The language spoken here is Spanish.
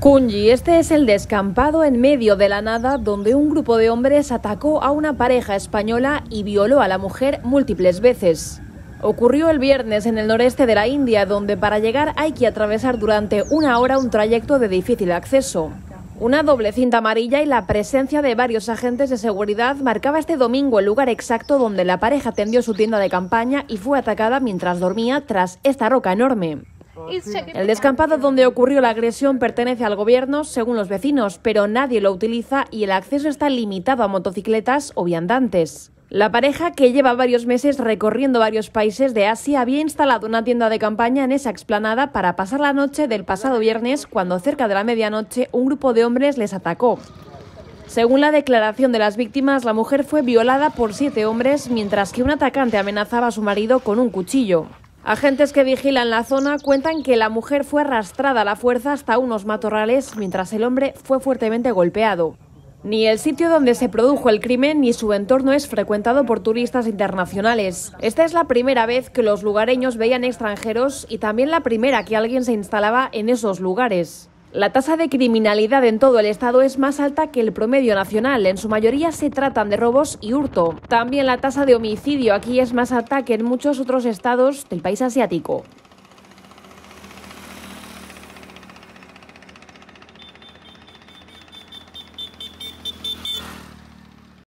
Kunji, este es el descampado en medio de la nada donde un grupo de hombres atacó a una pareja española y violó a la mujer múltiples veces. Ocurrió el viernes en el noreste de la India donde para llegar hay que atravesar durante una hora un trayecto de difícil acceso. Una doble cinta amarilla y la presencia de varios agentes de seguridad marcaba este domingo el lugar exacto donde la pareja tendió su tienda de campaña y fue atacada mientras dormía tras esta roca enorme. El descampado donde ocurrió la agresión pertenece al gobierno, según los vecinos, pero nadie lo utiliza y el acceso está limitado a motocicletas o viandantes. La pareja, que lleva varios meses recorriendo varios países de Asia, había instalado una tienda de campaña en esa explanada para pasar la noche del pasado viernes, cuando cerca de la medianoche un grupo de hombres les atacó. Según la declaración de las víctimas, la mujer fue violada por siete hombres mientras que un atacante amenazaba a su marido con un cuchillo. Agentes que vigilan la zona cuentan que la mujer fue arrastrada a la fuerza hasta unos matorrales mientras el hombre fue fuertemente golpeado. Ni el sitio donde se produjo el crimen ni su entorno es frecuentado por turistas internacionales. Esta es la primera vez que los lugareños veían extranjeros y también la primera que alguien se instalaba en esos lugares. La tasa de criminalidad en todo el estado es más alta que el promedio nacional. En su mayoría se tratan de robos y hurto. También la tasa de homicidio aquí es más alta que en muchos otros estados del país asiático.